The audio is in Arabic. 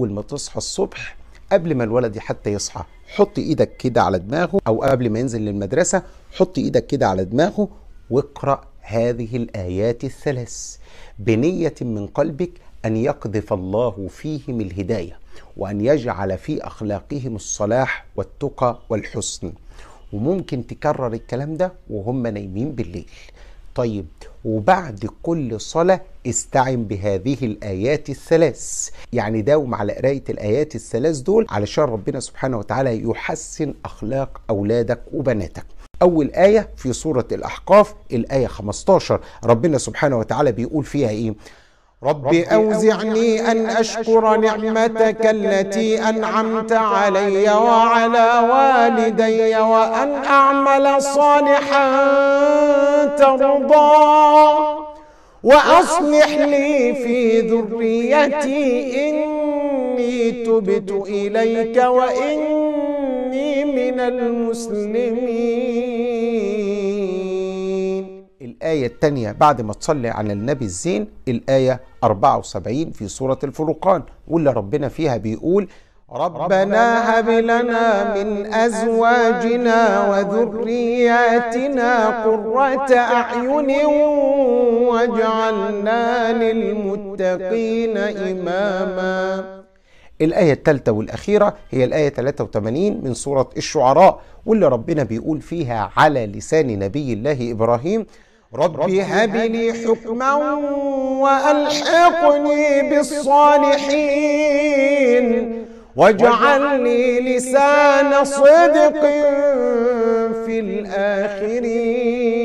اول ما تصحى الصبح قبل ما الولد حتى يصحى حط ايدك كده على دماغه او قبل ما ينزل للمدرسه حط ايدك كده على دماغه واقرا هذه الايات الثلاث بنيه من قلبك ان يقذف الله فيهم الهدايه وان يجعل في اخلاقهم الصلاح والتقى والحسن وممكن تكرر الكلام ده وهم نايمين بالليل طيب وبعد كل صلاة استعن بهذه الآيات الثلاث يعني داوم على قراية الآيات الثلاث دول علشان ربنا سبحانه وتعالى يحسن أخلاق أولادك وبناتك أول آية في سورة الأحقاف الآية 15 ربنا سبحانه وتعالى بيقول فيها إيه رب أوزعني أن أشكر نعمتك التي أنعمت علي وعلى والدي وأن أعمل صالحا ترضى وأصلح لي في ذريتي إني تبت إليك وإني من المسلمين الآية الثانية بعد ما تصلي على النبي الزين الآية 74 في سورة الفرقان واللي ربنا فيها بيقول ربنا هب لنا من أزواجنا وذرياتنا قرة أعين واجعلنا للمتقين إماما الآية الثالثة والأخيرة هي الآية 83 من سورة الشعراء واللي ربنا بيقول فيها على لسان نبي الله إبراهيم رب هب لي حكما وألحقني بالصالحين واجعل لي لسان صدق في الآخرين